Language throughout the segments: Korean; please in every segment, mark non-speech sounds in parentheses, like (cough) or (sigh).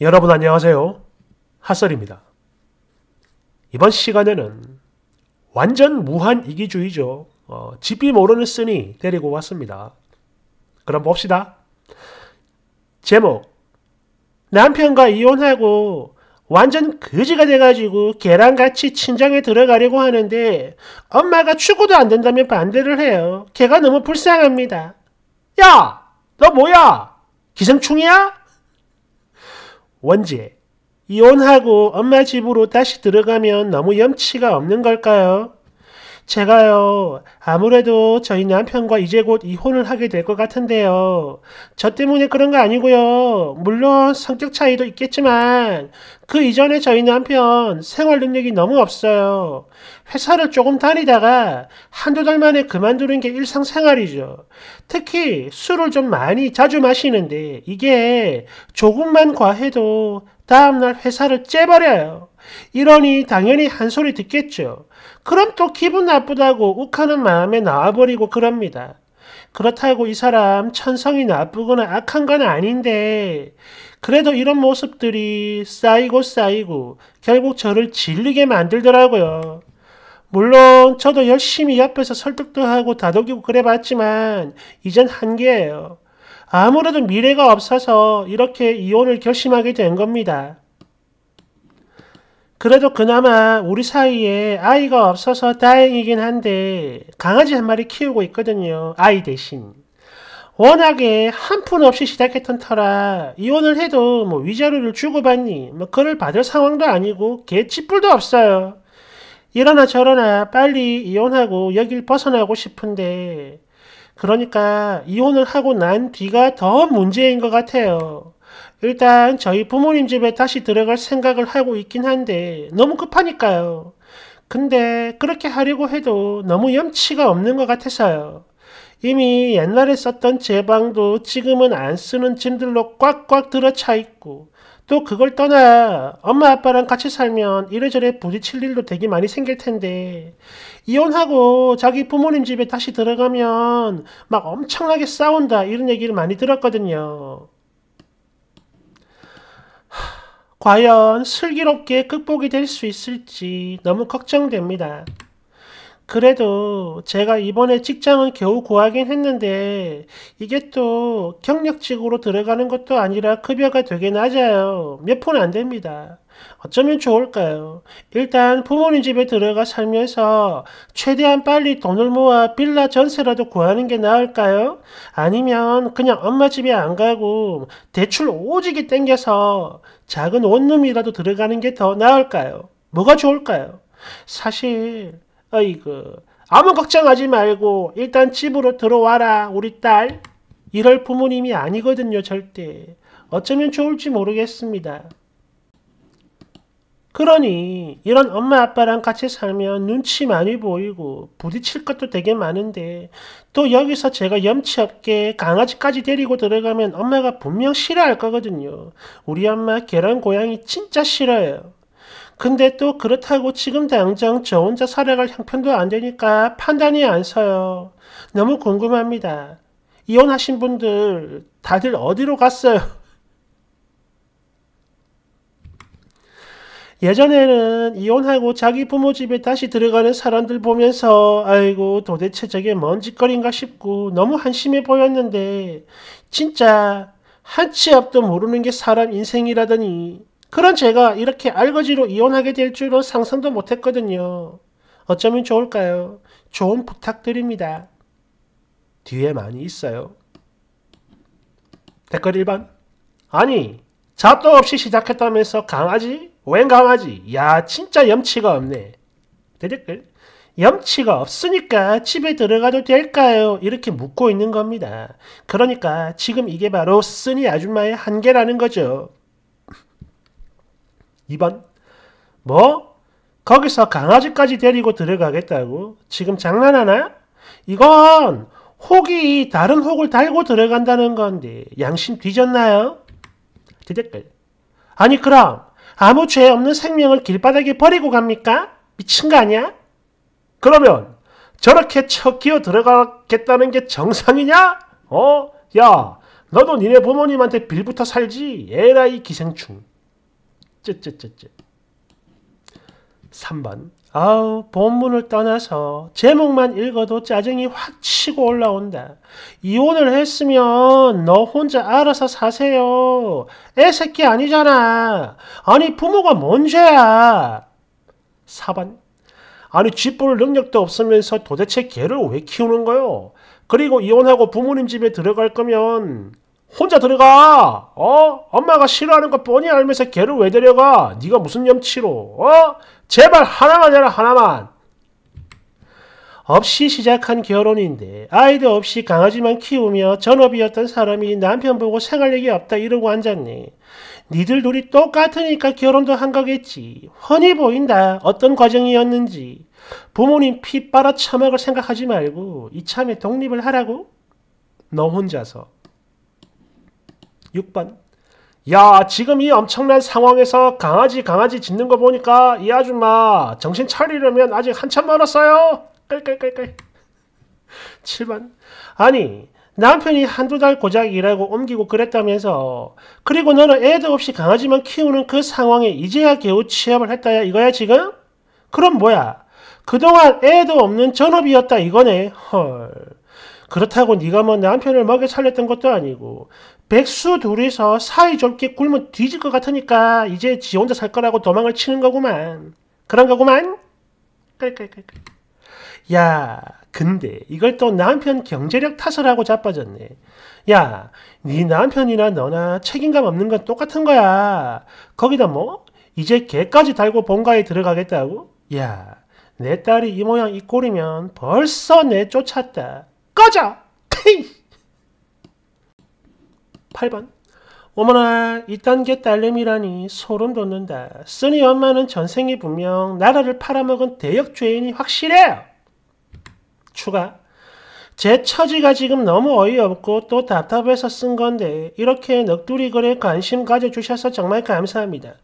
여러분 안녕하세요. 핫설입니다. 이번 시간에는 완전 무한 이기주의죠. 어, 집이 모르는 쓰니 데리고 왔습니다. 그럼 봅시다. 제목 남편과 이혼하고 완전 거지가 돼가지고 계란같이 친정에 들어가려고 하는데 엄마가 추구도 안 된다면 반대를 해요. 걔가 너무 불쌍합니다. 야! 너 뭐야? 기생충이야? 원제 이혼하고 엄마 집으로 다시 들어가면 너무 염치가 없는 걸까요? 제가요, 아무래도 저희 남편과 이제 곧 이혼을 하게 될 것 같은데요. 저 때문에 그런 거 아니고요. 물론 성격 차이도 있겠지만, 그 이전에 저희 남편 생활 능력이 너무 없어요. 회사를 조금 다니다가 한두 달 만에 그만두는 게 일상생활이죠. 특히 술을 좀 많이 자주 마시는데, 이게 조금만 과해도 다음날 회사를 째버려요. 이러니 당연히 한 소리 듣겠죠. 그럼 또 기분 나쁘다고 욱하는 마음에 나와버리고 그럽니다. 그렇다고 이 사람 천성이 나쁘거나 악한 건 아닌데 그래도 이런 모습들이 쌓이고 쌓이고 결국 저를 질리게 만들더라고요. 물론 저도 열심히 옆에서 설득도 하고 다독이고 그래봤지만 이젠 한계예요. 아무래도 미래가 없어서 이렇게 이혼을 결심하게 된 겁니다. 그래도 그나마 우리 사이에 아이가 없어서 다행이긴 한데 강아지 한 마리 키우고 있거든요. 아이 대신. 워낙에 한 푼 없이 시작했던 터라 이혼을 해도 뭐 위자료를 주고받니 뭐 그를 받을 상황도 아니고 개치뿔도 없어요. 이러나 저러나 빨리 이혼하고 여길 벗어나고 싶은데 그러니까 이혼을 하고 난 뒤가 더 문제인 것 같아요. 일단 저희 부모님 집에 다시 들어갈 생각을 하고 있긴 한데 너무 급하니까요. 근데 그렇게 하려고 해도 너무 염치가 없는 것 같아서요. 이미 옛날에 썼던 제 방도 지금은 안 쓰는 짐들로 꽉꽉 들어차 있고 또 그걸 떠나 엄마 아빠랑 같이 살면 이래저래 부딪힐 일도 되게 많이 생길 텐데 이혼하고 자기 부모님 집에 다시 들어가면 막 엄청나게 싸운다 이런 얘기를 많이 들었거든요. 과연 슬기롭게 극복이 될 수 있을지 너무 걱정됩니다. 그래도 제가 이번에 직장은 겨우 구하긴 했는데 이게 또 경력직으로 들어가는 것도 아니라 급여가 되게 낮아요. 몇 푼안 됩니다. 어쩌면 좋을까요? 일단 부모님 집에 들어가 살면서 최대한 빨리 돈을 모아 빌라 전세라도 구하는 게 나을까요? 아니면 그냥 엄마 집에 안 가고 대출 오지게 땡겨서 작은 원룸이라도 들어가는 게 더 나을까요? 뭐가 좋을까요? 사실 어이그 아무 걱정하지 말고 일단 집으로 들어와라 우리 딸 이럴 부모님이 아니거든요 절대 어쩌면 좋을지 모르겠습니다. 그러니 이런 엄마 아빠랑 같이 살면 눈치 많이 보이고 부딪힐 것도 되게 많은데 또 여기서 제가 염치 없게 강아지까지 데리고 들어가면 엄마가 분명 싫어할 거거든요. 우리 엄마 계란 고양이 진짜 싫어요. 근데 또 그렇다고 지금 당장 저 혼자 살아갈 형편도 안 되니까 판단이 안 서요. 너무 궁금합니다. 이혼하신 분들 다들 어디로 갔어요? 예전에는 이혼하고 자기 부모 집에 다시 들어가는 사람들 보면서 아이고 도대체 저게 뭔 짓거리인가 싶고 너무 한심해 보였는데 진짜 한치 앞도 모르는 게 사람 인생이라더니 그런 제가 이렇게 알거지로 이혼하게 될 줄은 상상도 못했거든요. 어쩌면 좋을까요? 좋은 부탁드립니다. 뒤에 많이 있어요. 댓글 1번 아니 잡도 없이 시작했다면서 강아지? 웬 강아지? 야 진짜 염치가 없네. 대댓글 염치가 없으니까 집에 들어가도 될까요? 이렇게 묻고 있는 겁니다. 그러니까 지금 이게 바로 쓰니 아줌마의 한계라는 거죠. 2번 뭐? 거기서 강아지까지 데리고 들어가겠다고? 지금 장난하나? 이건 혹이 다른 혹을 달고 들어간다는 건데 양심 뒤졌나요? 대댓글 아니 그럼 아무 죄 없는 생명을 길바닥에 버리고 갑니까? 미친 거 아니야? 그러면 저렇게 척기어 들어가겠다는 게 정상이냐? 어? 야, 너도 니네 부모님한테 빌부터 살지. 에라이 기생충. 쯧쯧쯧쯧. 3번 아우 본문을 떠나서 제목만 읽어도 짜증이 확 치고 올라온다. 이혼을 했으면 너 혼자 알아서 사세요. 애새끼 아니잖아. 아니 부모가 뭔 죄야. 4번 아니 집볼 능력도 없으면서 도대체 개를 왜 키우는 거요? 그리고 이혼하고 부모님 집에 들어갈 거면 혼자 들어가 어 엄마가 싫어하는 거 뻔히 알면서 걔를 왜 데려가 네가 무슨 염치로 어 제발 하나만 해라 하나만 없이 시작한 결혼인데 아이도 없이 강아지만 키우며 전업이었던 사람이 남편 보고 생활 얘기 없다 이러고 앉았네. 니들 둘이 똑같으니까 결혼도 한 거겠지. 훤히 보인다. 어떤 과정이었는지. 부모님 피 빨아 처먹을 생각하지 말고 이참에 독립을 하라고? 너 혼자서. 6번 야 지금 이 엄청난 상황에서 강아지 강아지 짖는 거 보니까 이 아줌마 정신 차리려면 아직 한참 멀었어요. 깔깔깔깔 7번 아니 남편이 한두 달 고작 일하고 옮기고 그랬다면서 그리고 너는 애도 없이 강아지만 키우는 그 상황에 이제야 겨우 취업을 했다야 이거야 지금? 그럼 뭐야? 그동안 애도 없는 전업이었다 이거네 헐 그렇다고 네가 뭐 남편을 먹여 살렸던 것도 아니고 백수 둘이서 사이 좋게 굶어 뒤질 것 같으니까 이제 지 혼자 살 거라고 도망을 치는 거구만. 그런 거구만. 야, 근데 이걸 또 남편 경제력 탓을 하고 자빠졌네. 야, 네 남편이나 너나 책임감 없는 건 똑같은 거야. 거기다 뭐 이제 개까지 달고 본가에 들어가겠다고? 야, 내 딸이 이 모양 이 꼴이면 벌써 내 쫓았다. 꺼져! 8번 (laughs) 어머나 이단계 딸내미라니 소름 돋는다. 쓰니 엄마는 전생에 분명 나라를 팔아먹은 대역죄인이 확실해요. 추가 제 처지가 지금 너무 어이없고 또 답답해서 쓴 건데 이렇게 넋두리 글에 관심 가져주셔서 정말 감사합니다.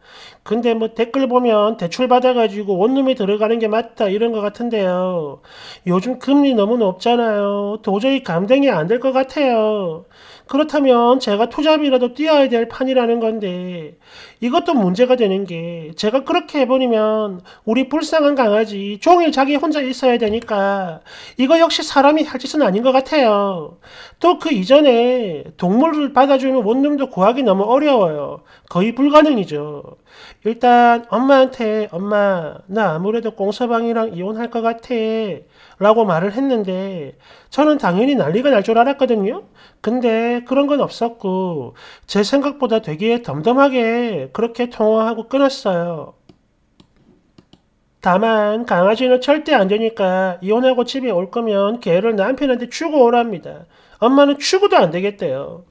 근데 뭐 댓글 보면 대출 받아가지고 원룸에 들어가는 게 맞다 이런 것 같은데요. 요즘 금리 너무 높잖아요. 도저히 감당이 안 될 것 같아요. 그렇다면 제가 투잡이라도 뛰어야 될 판이라는 건데 이것도 문제가 되는 게 제가 그렇게 해버리면 우리 불쌍한 강아지 종일 자기 혼자 있어야 되니까 이거 역시 사람이 할 짓은 아닌 것 같아요. 또 그 이전에 동물을 받아주는 원룸도 구하기 너무 어려워요. 거의 불가능이죠. 일단 엄마한테 엄마 나 아무래도 꽁서방이랑 이혼할 것 같아 라고 말을 했는데 저는 당연히 난리가 날 줄 알았거든요. 근데 그런 건 없었고 제 생각보다 되게 덤덤하게 그렇게 통화하고 끊었어요. 다만 강아지는 절대 안 되니까 이혼하고 집에 올 거면 개를 남편한테 주고 오랍니다. 엄마는 추구도 안 되겠대요.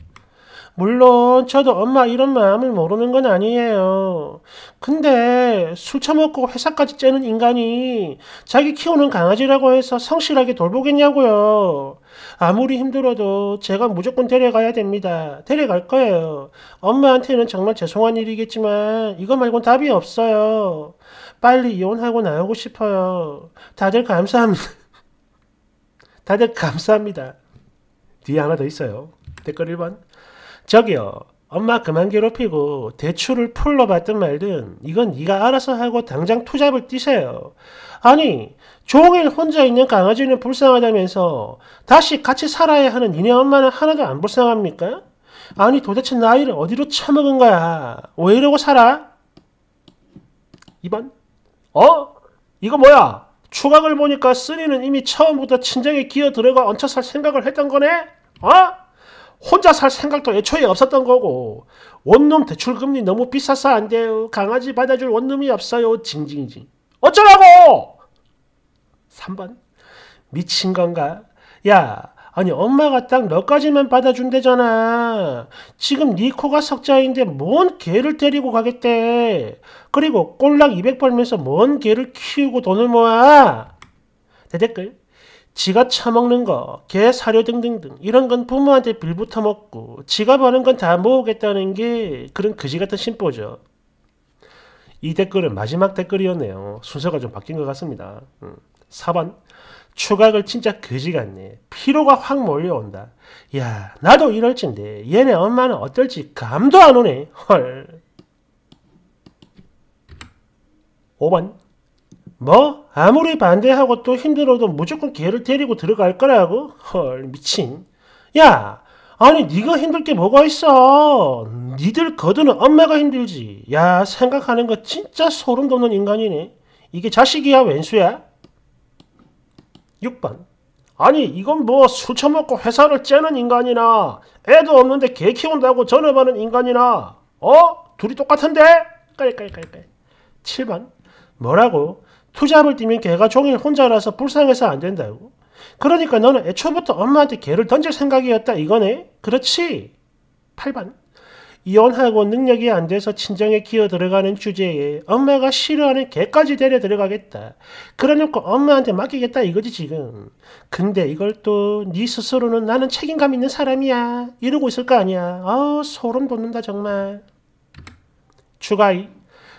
물론 저도 엄마 이런 마음을 모르는 건 아니에요. 근데 술 처먹고 회사까지 째는 인간이 자기 키우는 강아지라고 해서 성실하게 돌보겠냐고요. 아무리 힘들어도 제가 무조건 데려가야 됩니다. 데려갈 거예요. 엄마한테는 정말 죄송한 일이겠지만 이거 말곤 답이 없어요. 빨리 이혼하고 나오고 싶어요. 다들 감사합니다. (laughs) 다들 감사합니다. 뒤에 하나 더 있어요. 댓글 1번. 저기요. 엄마 그만 괴롭히고 대출을 풀로 받든 말든 이건 네가 알아서 하고 당장 투잡을 뛰세요. 아니 종일 혼자 있는 강아지는 불쌍하다면서 다시 같이 살아야 하는 이네 엄마는 하나도 안 불쌍합니까? 아니 도대체 나이를 어디로 처먹은 거야? 왜 이러고 살아? 2번 어? 이거 뭐야? 추각을 보니까 쓰리는 이미 처음부터 친정에 기어들어가 얹혀 살 생각을 했던 거네? 어? 혼자 살 생각도 애초에 없었던 거고 원룸 대출금리 너무 비싸서 안 돼요. 강아지 받아줄 원룸이 없어요. 징징징. 어쩌라고! 3번 미친 건가? 야 아니 엄마가 딱 너까지만 받아준대잖아. 지금 네 코가 석자인데 뭔 개를 데리고 가겠대. 그리고 꼴랑 200 벌면서 뭔 개를 키우고 돈을 모아. 대댓글 지가 처먹는 거, 개 사료 등등등 이런 건 부모한테 빌붙어 먹고 지가 버는 건 다 모으겠다는 게 그런 그지 같은 심보죠. 이 댓글은 마지막 댓글이었네요. 순서가 좀 바뀐 것 같습니다. 4번 음. 추각을 진짜 그지 같네. 피로가 확 몰려온다. 야 나도 이럴진데 얘네 엄마는 어떨지 감도 안 오네. 헐. 5번 뭐? 아무리 반대하고 또 힘들어도 무조건 걔를 데리고 들어갈 거라고? 헐 미친 야 아니 네가 힘들 게 뭐가 있어 니들 거두는 엄마가 힘들지 야 생각하는 거 진짜 소름 돋는 인간이네 이게 자식이야 왼수야? 6번 아니 이건 뭐 술 처먹고 회사를 째는 인간이나 애도 없는데 개 키운다고 전업하는 인간이나 어? 둘이 똑같은데? 깔깔깔깔 7번 뭐라고? 투잡을 뛰면 개가 종일 혼자라서 불쌍해서 안 된다고. 그러니까 너는 애초부터 엄마한테 개를 던질 생각이었다 이거네. 그렇지. 8번. 이혼하고 능력이 안 돼서 친정에 기어 들어가는 주제에 엄마가 싫어하는 개까지 데려 들어가겠다. 그러놓고 엄마한테 맡기겠다 이거지 지금. 근데 이걸 또 네 스스로는 나는 책임감 있는 사람이야. 이러고 있을 거 아니야. 아 소름 돋는다 정말. 추가이.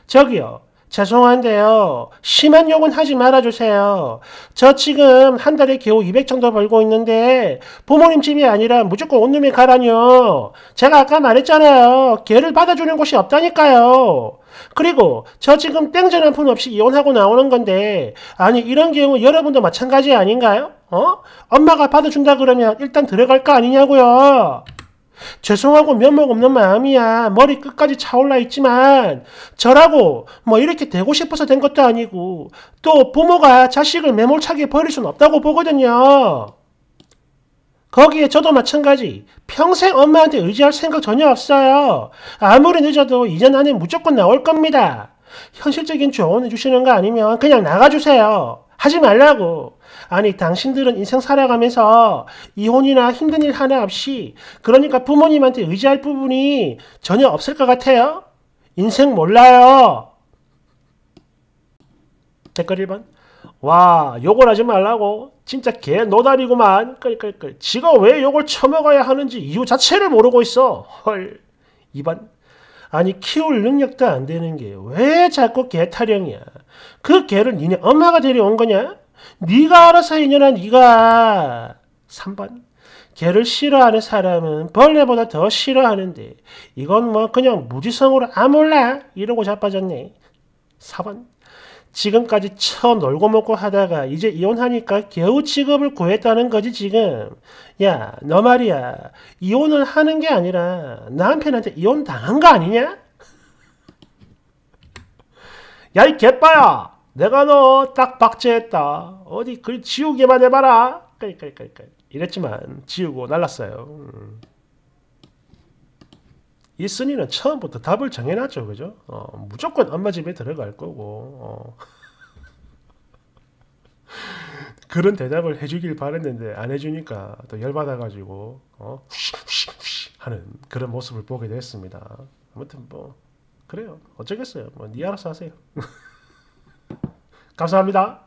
저기요. 죄송한데요. 심한 욕은 하지 말아주세요. 저 지금 한 달에 겨우 200 정도 벌고 있는데 부모님 집이 아니라 무조건 온놈이 가라뇨. 제가 아까 말했잖아요. 개를 받아주는 곳이 없다니까요. 그리고 저 지금 땡전 한 푼 없이 이혼하고 나오는 건데 아니 이런 경우 여러분도 마찬가지 아닌가요? 어? 엄마가 받아준다 그러면 일단 들어갈 거 아니냐고요. 죄송하고 면목 없는 마음이야. 머리 끝까지 차올라 있지만 저라고 뭐 이렇게 되고 싶어서 된 것도 아니고 또 부모가 자식을 매몰차게 버릴 수는 없다고 보거든요. 거기에 저도 마찬가지. 평생 엄마한테 의지할 생각 전혀 없어요. 아무리 늦어도 2년 안에 무조건 나올 겁니다. 현실적인 조언해 주시는 거 아니면 그냥 나가주세요. 하지 말라고. 아니, 당신들은 인생 살아가면서 이혼이나 힘든 일 하나 없이, 그러니까 부모님한테 의지할 부분이 전혀 없을 것 같아요? 인생 몰라요. 댓글 1번. 와, 욕을 하지 말라고. 진짜 개 노답이구만. 끌끌끌. 지가 왜 욕을 처먹어야 하는지 이유 자체를 모르고 있어. 헐. 2번. 아니 키울 능력도 안 되는 게 왜 자꾸 개 타령이야. 그 개를 니네 엄마가 데려온 거냐? 네가 알아서 이년아 네가. 3번 개를 싫어하는 사람은 벌레보다 더 싫어하는데 이건 뭐 그냥 무지성으로 아 몰라 이러고 자빠졌네. 4번 지금까지 처음 놀고 먹고 하다가 이제 이혼하니까 겨우 직업을 구했다는 거지 지금. 야, 너 말이야. 이혼을 하는 게 아니라 남편한테 이혼 당한 거 아니냐? 야, 이 개빠야. 내가 너 딱 박제했다. 어디 글 지우기만 해봐라. 그러니까, 그러니까, 그러니까. 이랬지만 지우고 날랐어요. 음. 이순이는 처음부터 답을 정해놨죠. 그죠? 어, 무조건 안마집에 들어갈 거고, 어. (laughs) 그런 대답을 해주길 바랬는데 안 해주니까 또 열받아가지고, 어, 하는 그런 모습을 보게 됐습니다. 아무튼 뭐, 그래요. 어쩌겠어요. 뭐, 니 알아서 하세요. (laughs) 감사합니다.